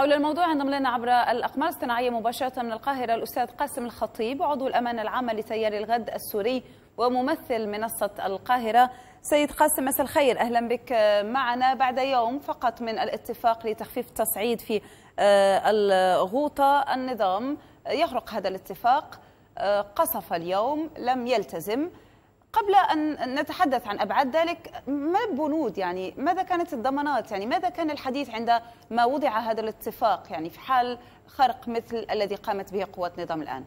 حول الموضوع انضم لنا عبر الاقمار الصناعيه مباشره من القاهره الاستاذ قاسم الخطيب عضو الامانه العامه لتيار الغد السوري وممثل منصه القاهره. سيد قاسم مساء الخير اهلا بك معنا بعد يوم فقط من الاتفاق لتخفيف التصعيد في آه، الغوطه النظام يغرق هذا الاتفاق آه، قصف اليوم لم يلتزم قبل أن نتحدث عن أبعاد ذلك ما البنود يعني ماذا كانت الضمانات يعني ماذا كان الحديث عندما وضع هذا الاتفاق يعني في حال خرق مثل الذي قامت به قوات نظام الآن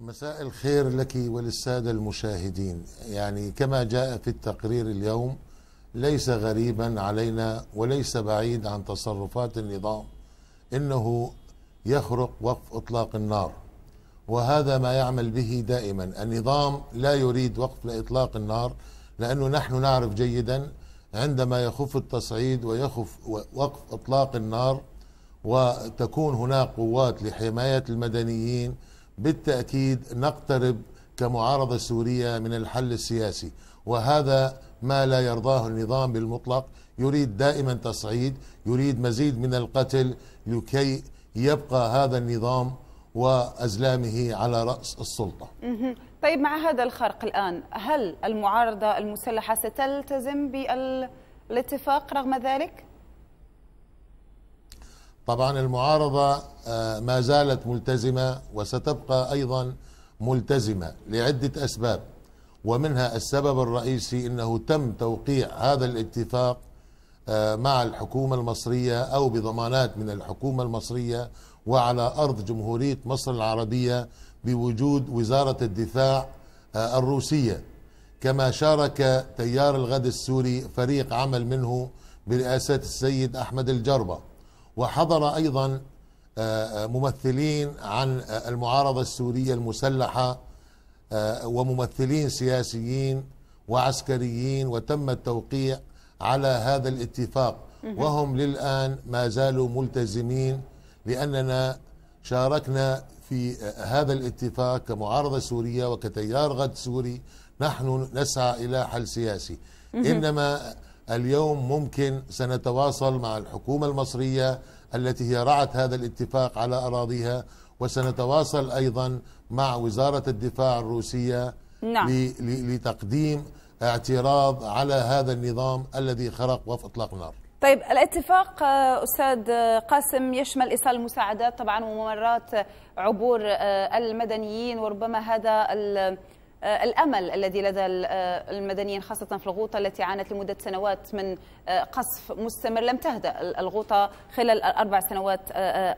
مساء الخير لك وللسادة المشاهدين يعني كما جاء في التقرير اليوم ليس غريبا علينا وليس بعيد عن تصرفات النظام إنه يخرق وقف إطلاق النار وهذا ما يعمل به دائما النظام لا يريد وقف لإطلاق النار لأنه نحن نعرف جيدا عندما يخف التصعيد ويخف وقف إطلاق النار وتكون هناك قوات لحماية المدنيين بالتأكيد نقترب كمعارضة سورية من الحل السياسي وهذا ما لا يرضاه النظام بالمطلق يريد دائما تصعيد يريد مزيد من القتل لكي يبقى هذا النظام وأزلامه على رأس السلطة طيب مع هذا الخرق الآن هل المعارضة المسلحة ستلتزم بالاتفاق رغم ذلك؟ طبعا المعارضة آه، ما زالت ملتزمة وستبقى أيضا ملتزمة لعدة أسباب ومنها السبب الرئيسي أنه تم توقيع هذا الاتفاق آه، مع الحكومة المصرية أو بضمانات من الحكومة المصرية وعلى أرض جمهورية مصر العربية بوجود وزارة الدفاع آه، الروسية كما شارك تيار الغد السوري فريق عمل منه برئاسة السيد أحمد الجربة وحضر أيضا آه، آه، ممثلين عن المعارضة السورية المسلحة وممثلين سياسيين وعسكريين وتم التوقيع على هذا الاتفاق وهم للآن ما زالوا ملتزمين لأننا شاركنا في هذا الاتفاق كمعارضة سورية وكتيار غد سوري نحن نسعى إلى حل سياسي إنما اليوم ممكن سنتواصل مع الحكومة المصرية التي هي رعت هذا الاتفاق على أراضيها وسنتواصل أيضا مع وزارة الدفاع الروسية نعم. لتقديم اعتراض على هذا النظام الذي خرق وفي اطلاق النار طيب الاتفاق آه، استاذ آه، قاسم يشمل ايصال المساعدات طبعا وممرات عبور آه، المدنيين وربما هذا الامل الذي لدى المدنيين خاصه في الغوطه التي عانت لمده سنوات من قصف مستمر لم تهدا الغوطه خلال الاربع سنوات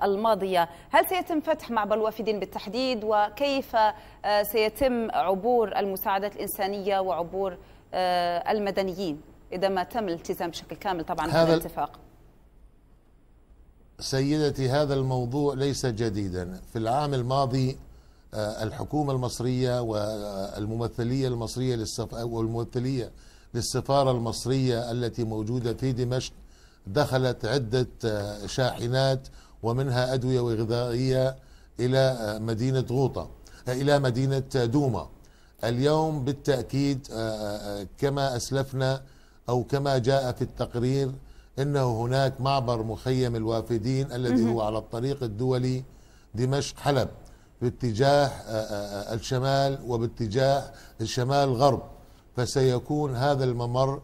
الماضيه، هل سيتم فتح معبر الوافدين بالتحديد وكيف سيتم عبور المساعدات الانسانيه وعبور المدنيين؟ اذا ما تم الالتزام بشكل كامل طبعا هذا الاتفاق سيدتي هذا الموضوع ليس جديدا في العام الماضي آه، الحكومة المصرية والممثلية المصرية والممثلية للسفارة المصرية التي موجودة في دمشق دخلت عدة آه، شاحنات ومنها أدوية وغذائية إلى آه، مدينة غوطة إلى مدينة دوما اليوم بالتأكيد كما أسلفنا أو كما جاء في التقرير أنه هناك معبر مخيم الوافدين الذي هو على الطريق الدولي دمشق حلب باتجاه آه، آه، آه، الشمال وباتجاه الشمال غرب فسيكون هذا الممر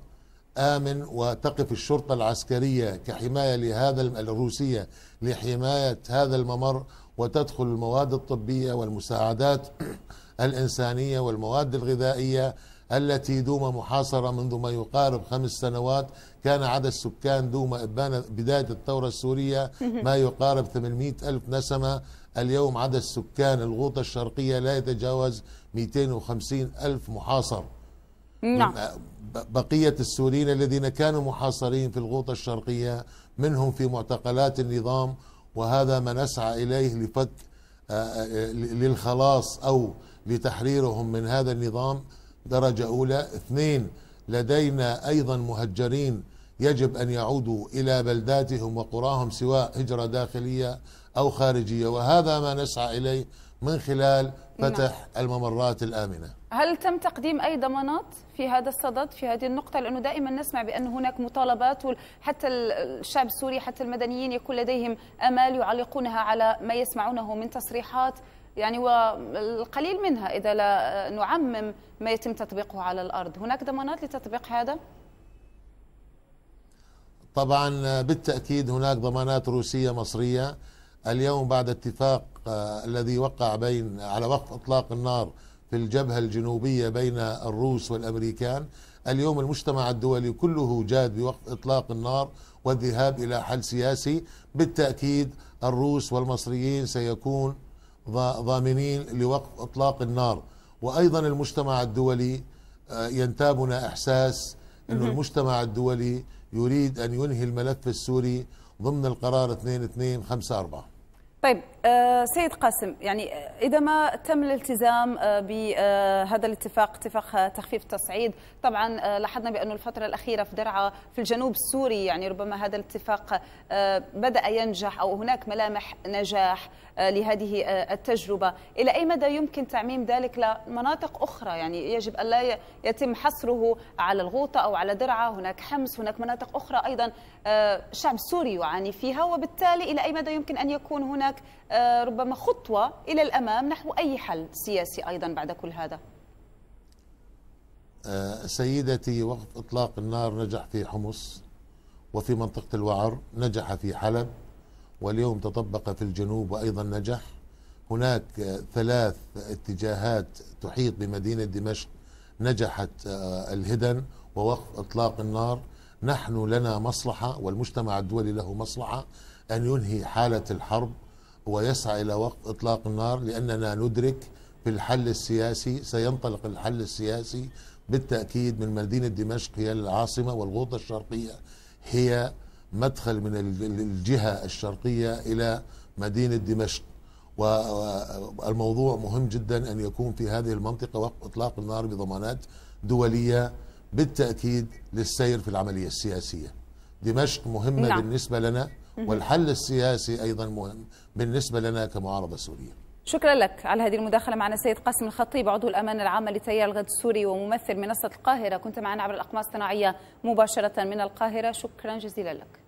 آمن وتقف الشرطة العسكرية كحماية لهذا الروسية لحماية هذا الممر وتدخل المواد الطبية والمساعدات الإنسانية والمواد الغذائية التي دوما محاصرة منذ ما يقارب خمس سنوات كان عدد السكان دوما إبان بداية الثورة السورية ما يقارب 800 ألف نسمة اليوم عدد السكان الغوطة الشرقية لا يتجاوز 250 ألف محاصر نعم بقية السوريين الذين كانوا محاصرين في الغوطة الشرقية منهم في معتقلات النظام وهذا ما نسعى إليه لفك للخلاص أو لتحريرهم من هذا النظام درجة أولى اثنين لدينا أيضا مهجرين يجب أن يعودوا إلى بلداتهم وقراهم سواء هجرة داخلية أو خارجية وهذا ما نسعى إليه من خلال فتح نعم. الممرات الآمنة هل تم تقديم أي ضمانات في هذا الصدد في هذه النقطة لأنه دائما نسمع بأن هناك مطالبات حتى الشعب السوري حتى المدنيين يكون لديهم أمال يعلقونها على ما يسمعونه من تصريحات يعني والقليل منها إذا لا نعمم ما يتم تطبيقه على الأرض هناك ضمانات لتطبيق هذا؟ طبعا بالتأكيد هناك ضمانات روسية مصرية اليوم بعد اتفاق آه، الذي وقع بين على وقف إطلاق النار في الجبهة الجنوبية بين الروس والأمريكان اليوم المجتمع الدولي كله جاد بوقف إطلاق النار والذهاب إلى حل سياسي بالتأكيد الروس والمصريين سيكون ضامنين لوقف اطلاق النار وايضا المجتمع الدولي آه، ينتابنا احساس انه المجتمع الدولي يريد ان ينهي الملف السوري ضمن القرار 2254 طيب آه، سيد قاسم يعني إذا ما تم الالتزام آه، بهذا الاتفاق اتفاق تخفيف التصعيد طبعا آه، لاحظنا بانه الفترة الأخيرة في درعا في الجنوب السوري يعني ربما هذا الاتفاق بدأ ينجح أو هناك ملامح نجاح لهذه التجربة إلى أي مدى يمكن تعميم ذلك لمناطق أخرى يعني يجب أن لا يتم حصره على الغوطة أو على درعا هناك حمص هناك مناطق أخرى أيضا الشعب السوري يعاني فيها وبالتالي إلى أي مدى يمكن أن يكون هناك آه، ربما خطوة إلى الأمام نحو أي حل سياسي أيضا بعد كل هذا آه، سيدتي وقف إطلاق النار نجح في حمص وفي منطقة الوعر نجح في حلب واليوم تطبق في الجنوب وأيضا نجح هناك آه، ثلاث اتجاهات تحيط بمدينة دمشق نجحت الهدن ووقف إطلاق النار نحن لنا مصلحة والمجتمع الدولي له مصلحة أن ينهي حالة الحرب ويسعى إلى وقت إطلاق النار لأننا ندرك في الحل السياسي سينطلق الحل السياسي بالتأكيد من مدينة دمشق هي العاصمة والغوطة الشرقية هي مدخل من الجهة الشرقية إلى مدينة دمشق والموضوع مهم جدا أن يكون في هذه المنطقة وقف إطلاق النار بضمانات دولية بالتأكيد للسير في العملية السياسية دمشق مهمة نعم. بالنسبة لنا والحل السياسي أيضا مهم بالنسبة لنا كمعارضة سورية شكرا لك على هذه المداخلة معنا السيد قاسم الخطيب عضو الأمانة العامة لتيار الغد السوري وممثل منصة القاهرة كنت معنا عبر الأقمار الصناعية مباشرة من القاهرة شكرا جزيلا لك